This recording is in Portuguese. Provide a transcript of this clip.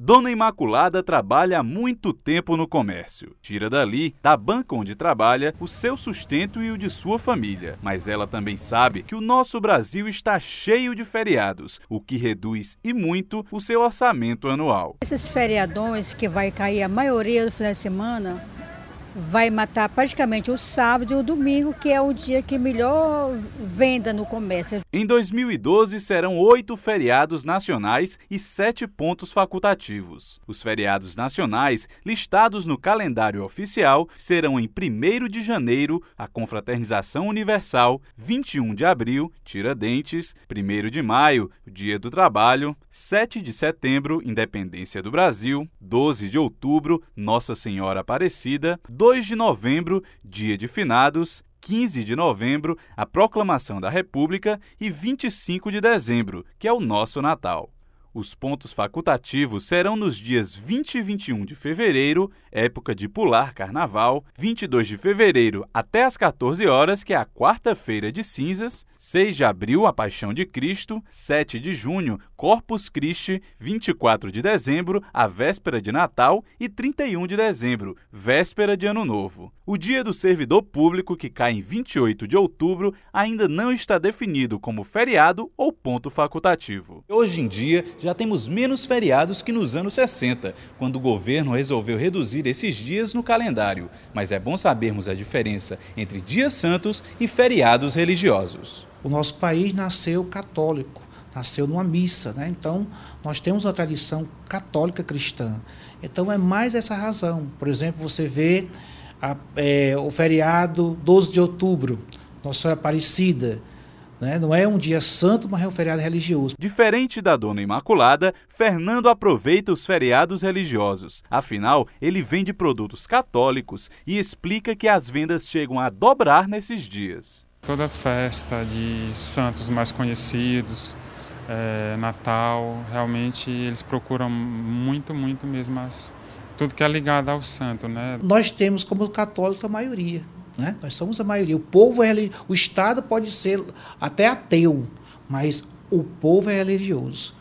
Dona Imaculada trabalha há muito tempo no comércio. Tira dali, da banca onde trabalha, o seu sustento e o de sua família. Mas ela também sabe que o nosso Brasil está cheio de feriados, o que reduz e muito o seu orçamento anual. Esses feriadões que vai cair a maioria do final de semana, vai matar praticamente o sábado e o domingo, que é o dia que melhor venda no comércio. Em 2012, serão oito feriados nacionais e sete pontos facultativos. Os feriados nacionais, listados no calendário oficial, serão em 1 de janeiro, a Confraternização Universal, 21 de abril, Tiradentes, 1 de maio, Dia do Trabalho, 7 de setembro, Independência do Brasil, 12 de outubro, Nossa Senhora Aparecida, 2 de novembro, dia de finados, 15 de novembro, a proclamação da República e 25 de dezembro, que é o nosso Natal. Os pontos facultativos serão nos dias 20 e 21 de fevereiro, época de pular carnaval, 22 de fevereiro até às 14 horas, que é a quarta-feira de cinzas, 6 de abril, a Paixão de Cristo, 7 de junho, Corpus Christi, 24 de dezembro, a véspera de Natal e 31 de dezembro, véspera de Ano Novo. O dia do servidor público, que cai em 28 de outubro, ainda não está definido como feriado ou ponto facultativo. Hoje em dia, já já temos menos feriados que nos anos 60, quando o governo resolveu reduzir esses dias no calendário. Mas é bom sabermos a diferença entre dias santos e feriados religiosos. O nosso país nasceu católico nasceu numa missa, né? Então, nós temos uma tradição católica cristã. Então, é mais essa razão. Por exemplo, você vê a, é, o feriado 12 de outubro, Nossa Senhora Aparecida, né? Não é um dia santo, mas é um feriado religioso. Diferente da Dona Imaculada, Fernando aproveita os feriados religiosos. Afinal, ele vende produtos católicos e explica que as vendas chegam a dobrar nesses dias. Toda festa de santos mais conhecidos, é, Natal, realmente eles procuram muito, muito mesmo as, tudo que é ligado ao santo. Né? Nós temos como católicos a maioria. Né? Nós somos a maioria. O povo é o Estado pode ser até ateu, mas o povo é religioso.